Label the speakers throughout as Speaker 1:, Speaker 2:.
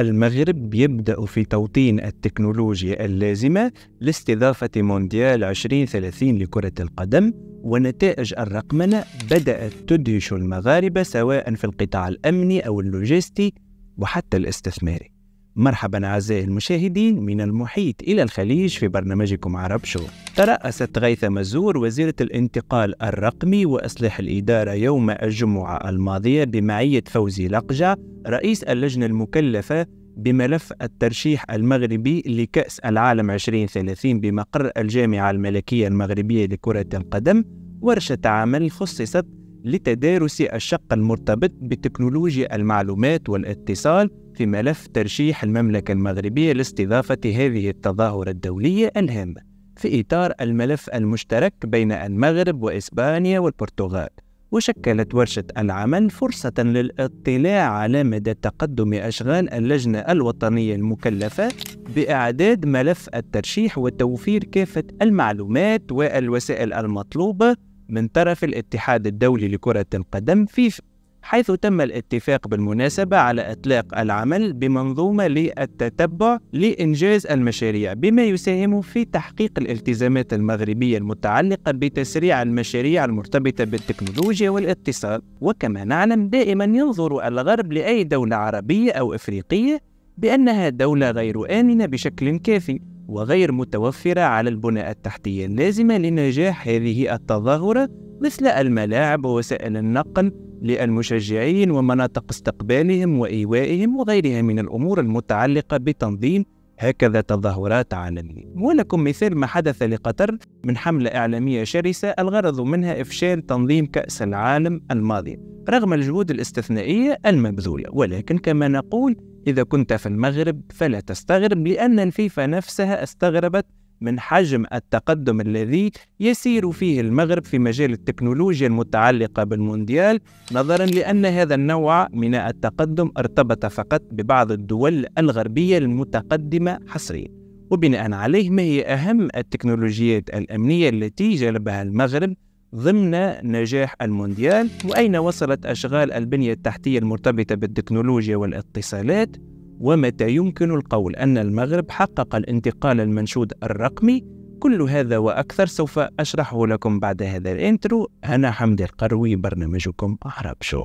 Speaker 1: المغرب يبدأ في توطين التكنولوجيا اللازمة لاستضافة مونديال 2030 لكرة القدم ونتائج الرقمنة بدأت تدهش المغاربة سواء في القطاع الأمني أو اللوجستي وحتى الاستثماري مرحبا أعزائي المشاهدين من المحيط إلى الخليج في برنامجكم عرب شو ترأست غيثة مزور وزيرة الانتقال الرقمي وإصلاح الإدارة يوم الجمعة الماضية بمعية فوزي لقجة رئيس اللجنة المكلفة بملف الترشيح المغربي لكأس العالم 2030 بمقر الجامعة الملكية المغربية لكرة القدم ورشة عمل خصصت لتدارس الشق المرتبط بتكنولوجيا المعلومات والاتصال في ملف ترشيح المملكة المغربية لاستضافة هذه التظاهرة الدولية الهامة في إطار الملف المشترك بين المغرب وإسبانيا والبرتغال وشكلت ورشة العمل فرصة للاطلاع على مدى تقدم أشغال اللجنة الوطنية المكلفة بإعداد ملف الترشيح وتوفير كافة المعلومات والوسائل المطلوبة من طرف الاتحاد الدولي لكرة القدم فيفا حيث تم الاتفاق بالمناسبة على إطلاق العمل بمنظومة للتتبع لإنجاز المشاريع بما يساهم في تحقيق الالتزامات المغربية المتعلقة بتسريع المشاريع المرتبطة بالتكنولوجيا والاتصال وكما نعلم دائما ينظر الغرب لأي دولة عربية أو إفريقية بأنها دولة غير آمنة بشكل كافي وغير متوفرة على البنى التحتية اللازمة لنجاح هذه التظاهرة مثل الملاعب ووسائل النقل للمشجعين ومناطق استقبالهم وإيوائهم وغيرها من الأمور المتعلقة بتنظيم هكذا تظاهرات عالمية ولكم مثال ما حدث لقطر من حملة إعلامية شرسة الغرض منها إفشال تنظيم كأس العالم الماضي رغم الجهود الاستثنائية المبذولة ولكن كما نقول إذا كنت في المغرب فلا تستغرب لأن الفيفا نفسها استغربت من حجم التقدم الذي يسير فيه المغرب في مجال التكنولوجيا المتعلقة بالمونديال نظرا لأن هذا النوع من التقدم ارتبط فقط ببعض الدول الغربية المتقدمة حصريا وبناء عليه ما هي أهم التكنولوجيات الأمنية التي جلبها المغرب ضمن نجاح المونديال وأين وصلت أشغال البنية التحتية المرتبطة بالتكنولوجيا والاتصالات ومتى يمكن القول أن المغرب حقق الانتقال المنشود الرقمي كل هذا وأكثر سوف أشرحه لكم بعد هذا الانترو أنا حمدي القروي برنامجكم عرب شو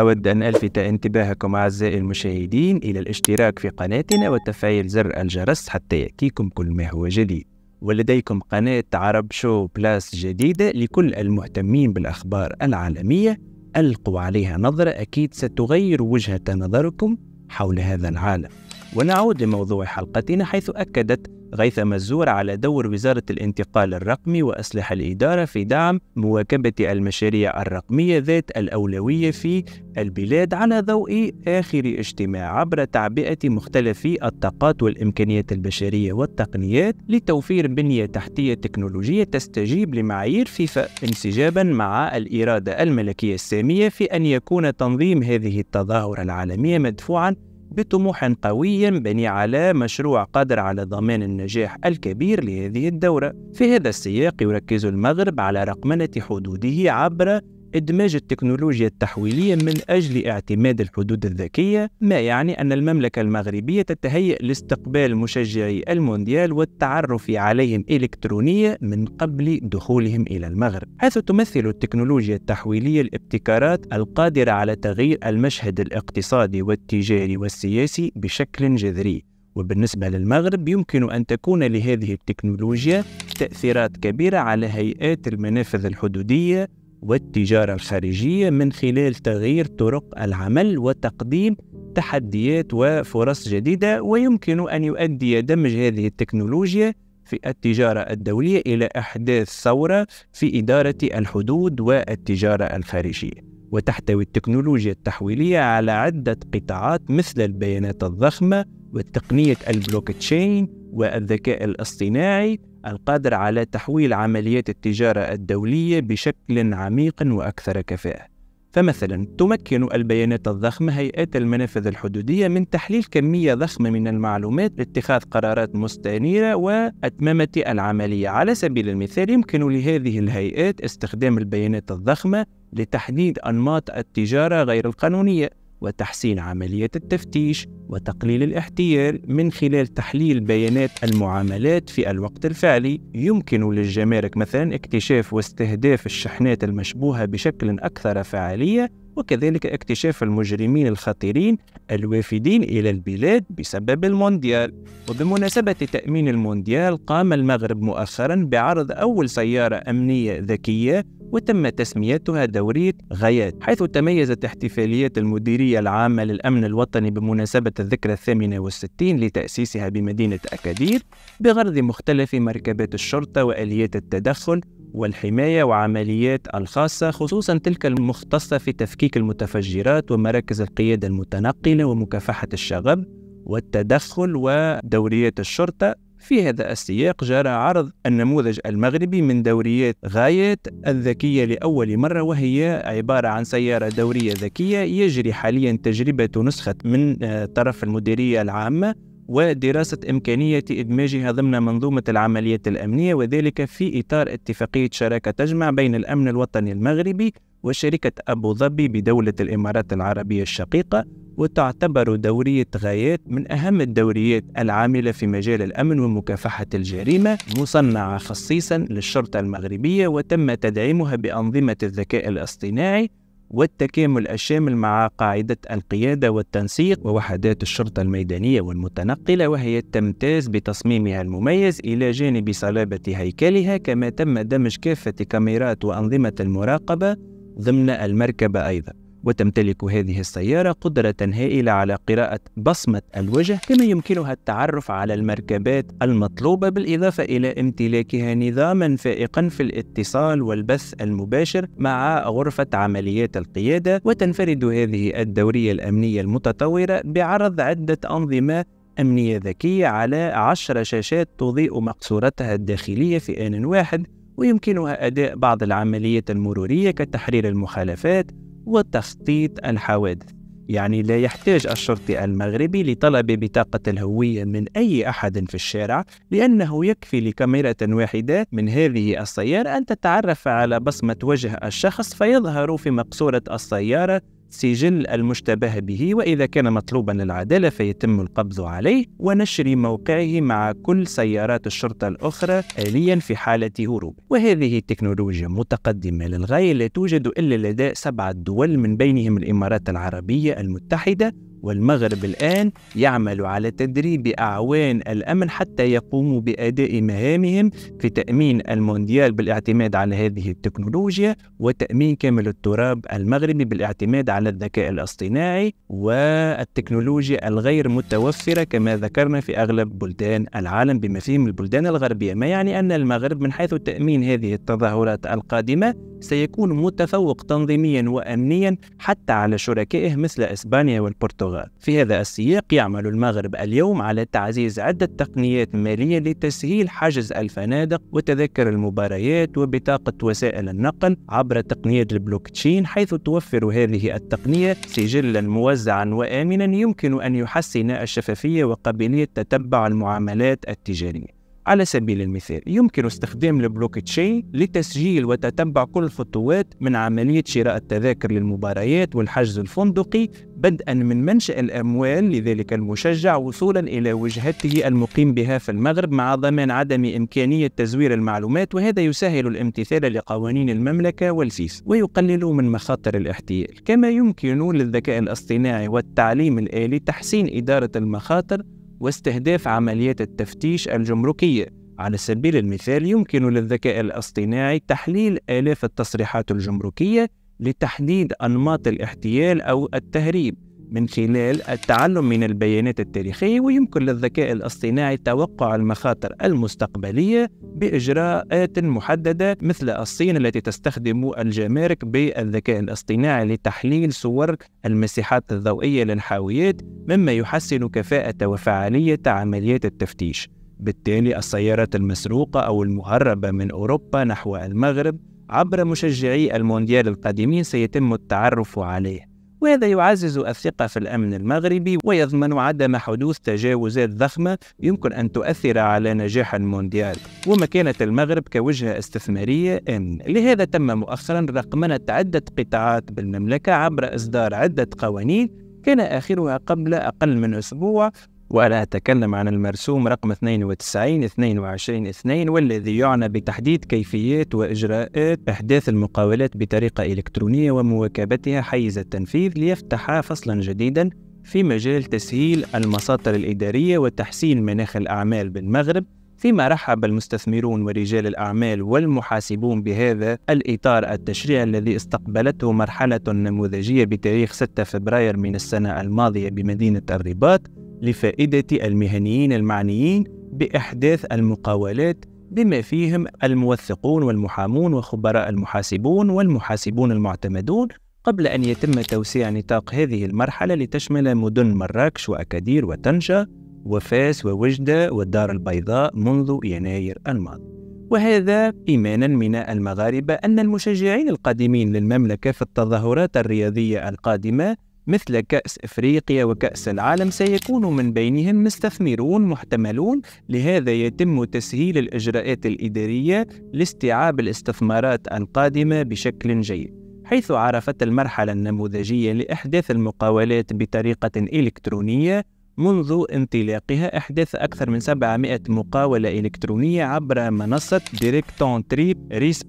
Speaker 1: أود أن ألفت انتباهكم أعزائي المشاهدين إلى الاشتراك في قناتنا وتفعيل زر الجرس حتى يأتيكم كل ما هو جديد ولديكم قناة عرب شو بلاس جديدة لكل المهتمين بالأخبار العالمية ألقوا عليها نظرة أكيد ستغير وجهة نظركم حول هذا العالم ونعود لموضوع حلقتنا حيث أكدت غيث مزور على دور وزارة الانتقال الرقمي وأسلحة الإدارة في دعم مواكبة المشاريع الرقمية ذات الأولوية في البلاد على ضوء آخر اجتماع عبر تعبئة مختلف الطاقات والإمكانيات البشرية والتقنيات لتوفير بنية تحتية تكنولوجية تستجيب لمعايير فيفا انسجابا مع الإرادة الملكية السامية في أن يكون تنظيم هذه التظاهرة العالمية مدفوعا بطموح قوي بني على مشروع قادر على ضمان النجاح الكبير لهذه الدورة. في هذا السياق يركز المغرب على رقمنة حدوده عبر إدماج التكنولوجيا التحويلية من أجل اعتماد الحدود الذكية، ما يعني أن المملكة المغربية تتهيأ لاستقبال مشجعي المونديال والتعرف عليهم إلكترونيا من قبل دخولهم إلى المغرب، حيث تمثل التكنولوجيا التحويلية الابتكارات القادرة على تغيير المشهد الاقتصادي والتجاري والسياسي بشكل جذري. وبالنسبة للمغرب يمكن أن تكون لهذه التكنولوجيا تأثيرات كبيرة على هيئات المنافذ الحدودية والتجارة الخارجية من خلال تغيير طرق العمل وتقديم تحديات وفرص جديدة ويمكن أن يؤدي دمج هذه التكنولوجيا في التجارة الدولية إلى إحداث ثورة في إدارة الحدود والتجارة الخارجية وتحتوي التكنولوجيا التحويلية على عدة قطاعات مثل البيانات الضخمة وتقنية البلوك تشين والذكاء الاصطناعي القادر على تحويل عمليات التجارة الدولية بشكل عميق وأكثر كفاءة. فمثلا تمكن البيانات الضخمة هيئات المنافذ الحدودية من تحليل كمية ضخمة من المعلومات لاتخاذ قرارات مستنيرة وأتممة العملية. على سبيل المثال يمكن لهذه الهيئات استخدام البيانات الضخمة لتحديد أنماط التجارة غير القانونية وتحسين عملية التفتيش وتقليل الاحتيال من خلال تحليل بيانات المعاملات في الوقت الفعلي يمكن للجمارك مثلا اكتشاف واستهداف الشحنات المشبوهة بشكل أكثر فعالية وكذلك اكتشاف المجرمين الخطيرين الوافدين إلى البلاد بسبب المونديال وبمناسبة تأمين المونديال قام المغرب مؤخرا بعرض أول سيارة أمنية ذكية وتم تسميتها دورية غايات حيث تميزت احتفاليات المديرية العامة للأمن الوطني بمناسبة الذكرى الثامنة والستين لتأسيسها بمدينة أكادير بغرض مختلف مركبات الشرطة وآليات التدخل والحماية وعمليات الخاصة خصوصا تلك المختصة في تفكيك المتفجرات ومراكز القيادة المتنقلة ومكافحة الشغب والتدخل ودوريات الشرطة في هذا السياق جرى عرض النموذج المغربي من دوريات غايات الذكية لأول مرة وهي عبارة عن سيارة دورية ذكية يجري حاليا تجربة نسخة من طرف المديرية العامة ودراسة إمكانية إدماجها ضمن منظومة العمليات الأمنية وذلك في إطار اتفاقية شراكة تجمع بين الأمن الوطني المغربي وشركة أبو ظبي بدولة الإمارات العربية الشقيقة وتعتبر دورية غايات من أهم الدوريات العاملة في مجال الأمن ومكافحة الجريمة مصنعة خصيصا للشرطة المغربية وتم تدعيمها بأنظمة الذكاء الاصطناعي والتكامل الشامل مع قاعدة القيادة والتنسيق ووحدات الشرطة الميدانية والمتنقلة وهي تمتاز بتصميمها المميز إلى جانب صلابة هيكلها كما تم دمج كافة كاميرات وأنظمة المراقبة ضمن المركبة أيضا وتمتلك هذه السيارة قدرة هائلة على قراءة بصمة الوجه كما يمكنها التعرف على المركبات المطلوبة بالإضافة إلى امتلاكها نظاما فائقا في الاتصال والبث المباشر مع غرفة عمليات القيادة وتنفرد هذه الدورية الأمنية المتطورة بعرض عدة أنظمة أمنية ذكية على عشر شاشات تضيء مقصورتها الداخلية في آن واحد ويمكنها أداء بعض العمليات المرورية كتحرير المخالفات وتخطيط الحوادث يعني لا يحتاج الشرطي المغربي لطلب بطاقة الهوية من أي أحد في الشارع لأنه يكفي لكاميرا واحدة من هذه السيارة أن تتعرف على بصمة وجه الشخص فيظهر في مقصورة السيارة سجل المشتبه به وإذا كان مطلوبا للعدالة فيتم القبض عليه ونشر موقعه مع كل سيارات الشرطة الأخرى آليا في حالة هروب وهذه تكنولوجيا متقدمة للغاية لا توجد إلا لدى سبعة دول من بينهم الإمارات العربية المتحدة والمغرب الآن يعمل على تدريب أعوان الأمن حتى يقوموا بأداء مهامهم في تأمين المونديال بالاعتماد على هذه التكنولوجيا وتأمين كامل التراب المغربي بالاعتماد على الذكاء الاصطناعي والتكنولوجيا الغير متوفرة كما ذكرنا في أغلب بلدان العالم بما فيهم البلدان الغربية ما يعني أن المغرب من حيث تأمين هذه التظاهرات القادمة سيكون متفوق تنظيميا وأمنيا حتى على شركائه مثل إسبانيا والبرتغال اللغات. في هذا السياق يعمل المغرب اليوم على تعزيز عدة تقنيات مالية لتسهيل حجز الفنادق وتذكر المباريات وبطاقة وسائل النقل عبر تقنية البلوكتشين حيث توفر هذه التقنية سجلا موزعا وآمنا يمكن أن يحسن الشفافية وقابلية تتبع المعاملات التجارية. على سبيل المثال يمكن استخدام البلوك تشين لتسجيل وتتبع كل الخطوات من عملية شراء التذاكر للمباريات والحجز الفندقي بدءا من منشأ الأموال لذلك المشجع وصولا إلى وجهته المقيم بها في المغرب مع ضمان عدم إمكانية تزوير المعلومات وهذا يسهل الامتثال لقوانين المملكة والسيس ويقلل من مخاطر الاحتيال كما يمكن للذكاء الاصطناعي والتعليم الآلي تحسين إدارة المخاطر واستهداف عمليات التفتيش الجمركية على سبيل المثال يمكن للذكاء الاصطناعي تحليل آلاف التصريحات الجمركية لتحديد أنماط الاحتيال أو التهريب من خلال التعلم من البيانات التاريخية ويمكن للذكاء الاصطناعي توقع المخاطر المستقبلية بإجراءات محددة مثل الصين التي تستخدم الجمارك بالذكاء الاصطناعي لتحليل صور المساحات الضوئية للحاويات مما يحسن كفاءة وفعالية عمليات التفتيش بالتالي السيارات المسروقة أو المهربة من أوروبا نحو المغرب عبر مشجعي المونديال القادمين سيتم التعرف عليه وهذا يعزز الثقة في الأمن المغربي ويضمن عدم حدوث تجاوزات ضخمة يمكن أن تؤثر على نجاح المونديال ومكانة المغرب كوجهة استثمارية أمن لهذا تم مؤخرا رقمنة عدة قطاعات بالمملكة عبر إصدار عدة قوانين كان آخرها قبل أقل من أسبوع وأنا أتكلم عن المرسوم رقم 92 22 2 والذي يعنى بتحديد كيفيات وإجراءات إحداث المقاولات بطريقة إلكترونية ومواكبتها حيز التنفيذ ليفتح فصلا جديدا في مجال تسهيل المساطر الإدارية وتحسين مناخ الأعمال بالمغرب فيما رحب المستثمرون ورجال الأعمال والمحاسبون بهذا الإطار التشريعي الذي استقبلته مرحلة نموذجية بتاريخ 6 فبراير من السنة الماضية بمدينة الرباط لفائدة المهنيين المعنيين بإحداث المقاولات بما فيهم الموثقون والمحامون وخبراء المحاسبون والمحاسبون المعتمدون قبل أن يتم توسيع نطاق هذه المرحلة لتشمل مدن مراكش وأكادير وطنجة وفاس ووجدة والدار البيضاء منذ يناير الماضي وهذا إيمانا من المغاربة أن المشجعين القادمين للمملكة في التظاهرات الرياضية القادمة مثل كأس إفريقيا وكأس العالم سيكون من بينهم مستثمرون محتملون لهذا يتم تسهيل الإجراءات الإدارية لاستيعاب الاستثمارات القادمة بشكل جيد حيث عرفت المرحلة النموذجية لإحداث المقاولات بطريقة إلكترونية منذ انطلاقها إحداث أكثر من 700 مقاولة إلكترونية عبر منصة ديريكتون تريب ريس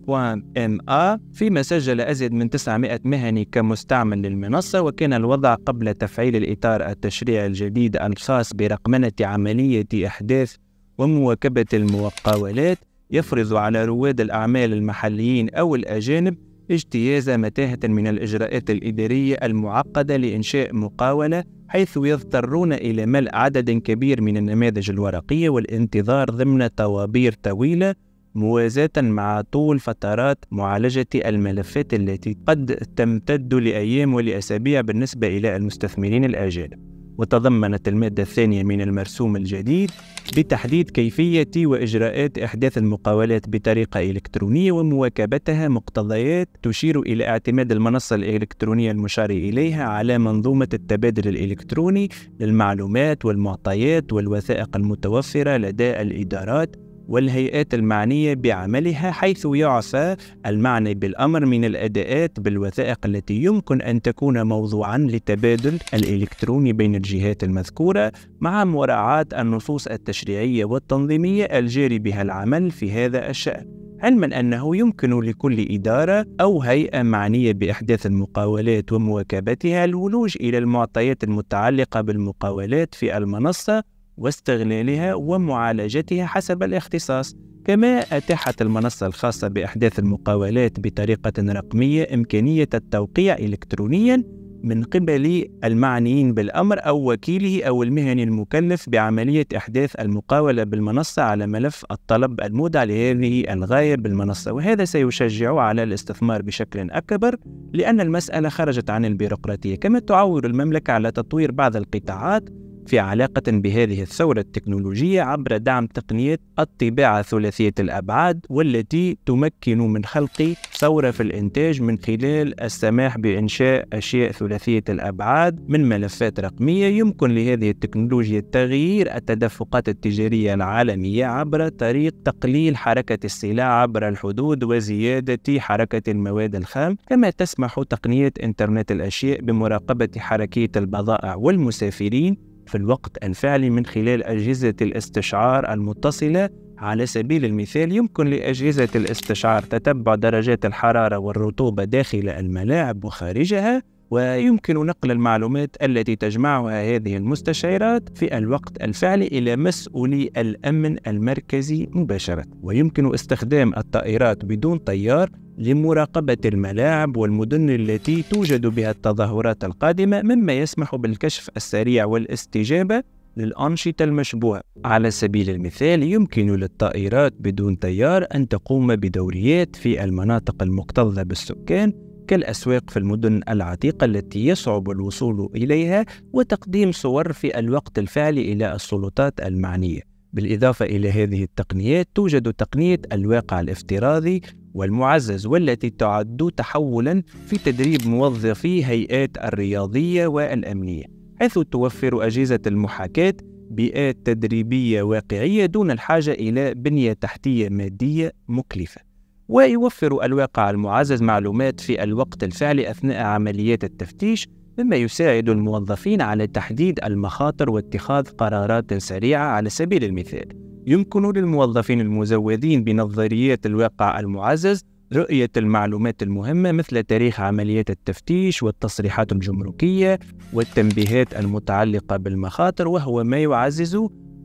Speaker 1: ام آ فيما سجل أزيد من 900 مهني كمستعمل للمنصة وكان الوضع قبل تفعيل الإطار التشريعي الجديد الخاص برقمنة عملية إحداث ومواكبة المقاولات يفرض على رواد الأعمال المحليين أو الأجانب اجتياز متاهة من الإجراءات الإدارية المعقدة لإنشاء مقاولة حيث يضطرون إلى ملء عدد كبير من النماذج الورقية والانتظار ضمن طوابير طويلة موازاة مع طول فترات معالجة الملفات التي قد تمتد لأيام ولأسابيع بالنسبة إلى المستثمرين الأجانب وتضمنت المادة الثانية من المرسوم الجديد بتحديد كيفية وإجراءات إحداث المقاولات بطريقة إلكترونية ومواكبتها مقتضيات تشير إلى اعتماد المنصة الإلكترونية المشار إليها على منظومة التبادل الإلكتروني للمعلومات والمعطيات والوثائق المتوفرة لدى الإدارات والهيئات المعنية بعملها حيث يعفى المعنى بالأمر من الأداءات بالوثائق التي يمكن أن تكون موضوعا للتبادل الإلكتروني بين الجهات المذكورة مع مراعاة النصوص التشريعية والتنظيمية الجاري بها العمل في هذا الشأن علما انه يمكن لكل اداره او هيئه معنيه باحداث المقاولات ومواكبتها الولوج الى المعطيات المتعلقه بالمقاولات في المنصه واستغلالها ومعالجتها حسب الاختصاص كما أتاحت المنصة الخاصة بإحداث المقاولات بطريقة رقمية إمكانية التوقيع إلكترونيا من قبل المعنيين بالأمر أو وكيله أو المهني المكلف بعملية إحداث المقاولة بالمنصة على ملف الطلب المودع لهذه الغاية بالمنصة وهذا سيشجع على الاستثمار بشكل أكبر لأن المسألة خرجت عن البيروقراطية كما تعور المملكة على تطوير بعض القطاعات في علاقة بهذه الثورة التكنولوجية عبر دعم تقنية الطباعة ثلاثية الأبعاد والتي تمكن من خلق ثورة في الإنتاج من خلال السماح بإنشاء أشياء ثلاثية الأبعاد من ملفات رقمية يمكن لهذه التكنولوجيا تغيير التدفقات التجارية العالمية عبر طريق تقليل حركة السلع عبر الحدود وزيادة حركة المواد الخام كما تسمح تقنية إنترنت الأشياء بمراقبة حركية البضائع والمسافرين في الوقت الفعلي من خلال أجهزة الاستشعار المتصلة على سبيل المثال يمكن لأجهزة الاستشعار تتبع درجات الحرارة والرطوبة داخل الملاعب وخارجها ويمكن نقل المعلومات التي تجمعها هذه المستشعرات في الوقت الفعلي إلى مسؤولي الأمن المركزي مباشرة ويمكن استخدام الطائرات بدون طيار لمراقبة الملاعب والمدن التي توجد بها التظاهرات القادمة مما يسمح بالكشف السريع والاستجابة للأنشطة المشبوهة على سبيل المثال يمكن للطائرات بدون طيار أن تقوم بدوريات في المناطق المكتظة بالسكان كالأسواق في المدن العتيقة التي يصعب الوصول إليها وتقديم صور في الوقت الفعلي إلى السلطات المعنية بالإضافة إلى هذه التقنيات توجد تقنية الواقع الافتراضي والمعزز والتي تعد تحولا في تدريب موظفي هيئات الرياضية والأمنية حيث توفر أجهزة المحاكاة بيئات تدريبية واقعية دون الحاجة إلى بنية تحتية مادية مكلفة ويوفر الواقع المعزز معلومات في الوقت الفعلي أثناء عمليات التفتيش مما يساعد الموظفين على تحديد المخاطر واتخاذ قرارات سريعة على سبيل المثال يمكن للموظفين المزودين بنظريات الواقع المعزز رؤية المعلومات المهمة مثل تاريخ عمليات التفتيش والتصريحات الجمركية والتنبيهات المتعلقة بالمخاطر وهو ما يعزز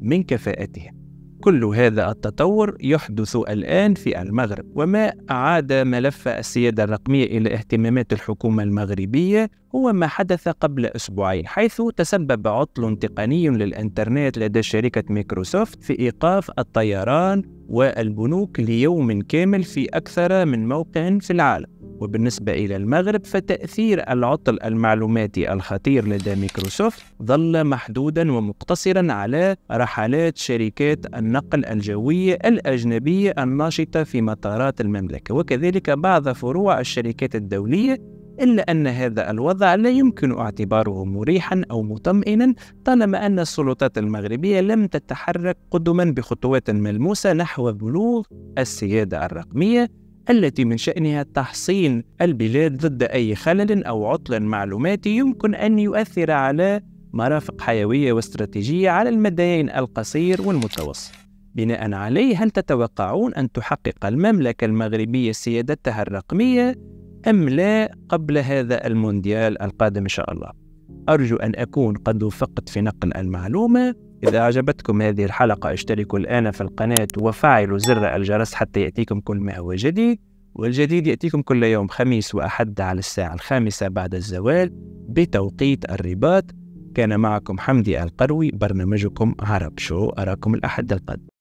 Speaker 1: من كفاءتهم كل هذا التطور يحدث الآن في المغرب وما أعاد ملف السيادة الرقمية إلى اهتمامات الحكومة المغربية هو ما حدث قبل أسبوعين حيث تسبب عطل تقني للإنترنت لدى شركة مايكروسوفت في إيقاف الطيران والبنوك ليوم كامل في أكثر من موقع في العالم وبالنسبة إلى المغرب فتأثير العطل المعلوماتي الخطير لدى ميكروسوفت ظل محدودا ومقتصرا على رحلات شركات النقل الجوية الأجنبية الناشطة في مطارات المملكة وكذلك بعض فروع الشركات الدولية إلا أن هذا الوضع لا يمكن اعتباره مريحا أو مطمئنا طالما أن السلطات المغربية لم تتحرك قدما بخطوات ملموسة نحو بلوغ السيادة الرقمية التي من شأنها تحصين البلاد ضد أي خلل أو عطل معلوماتي يمكن أن يؤثر على مرافق حيوية واستراتيجية على المديين القصير والمتوسط. بناء عليه هل تتوقعون أن تحقق المملكة المغربية سيادتها الرقمية أم لا قبل هذا المونديال القادم إن شاء الله؟ أرجو أن أكون قد وفقت في نقل المعلومة إذا أعجبتكم هذه الحلقة اشتركوا الآن في القناة وفعلوا زر الجرس حتى يأتيكم كل ما هو جديد والجديد يأتيكم كل يوم خميس وأحد على الساعة الخامسة بعد الزوال بتوقيت الرباط كان معكم حمدي القروي برنامجكم عرب شو أراكم الأحد القادم